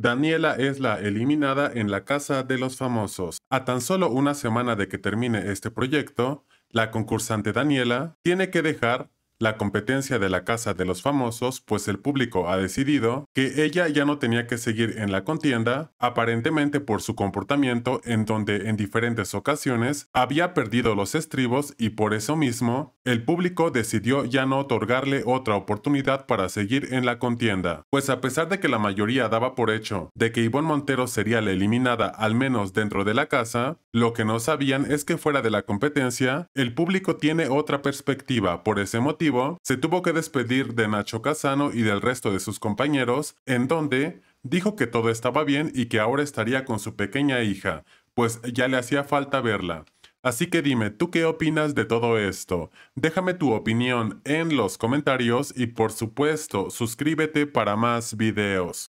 Daniela es la eliminada en la Casa de los Famosos. A tan solo una semana de que termine este proyecto, la concursante Daniela tiene que dejar la competencia de la Casa de los Famosos, pues el público ha decidido que ella ya no tenía que seguir en la contienda, aparentemente por su comportamiento en donde en diferentes ocasiones había perdido los estribos y por eso mismo el público decidió ya no otorgarle otra oportunidad para seguir en la contienda, pues a pesar de que la mayoría daba por hecho de que Ivonne Montero sería la eliminada al menos dentro de la casa, lo que no sabían es que fuera de la competencia, el público tiene otra perspectiva. Por ese motivo, se tuvo que despedir de Nacho Casano y del resto de sus compañeros, en donde dijo que todo estaba bien y que ahora estaría con su pequeña hija, pues ya le hacía falta verla. Así que dime, ¿tú qué opinas de todo esto? Déjame tu opinión en los comentarios y por supuesto suscríbete para más videos.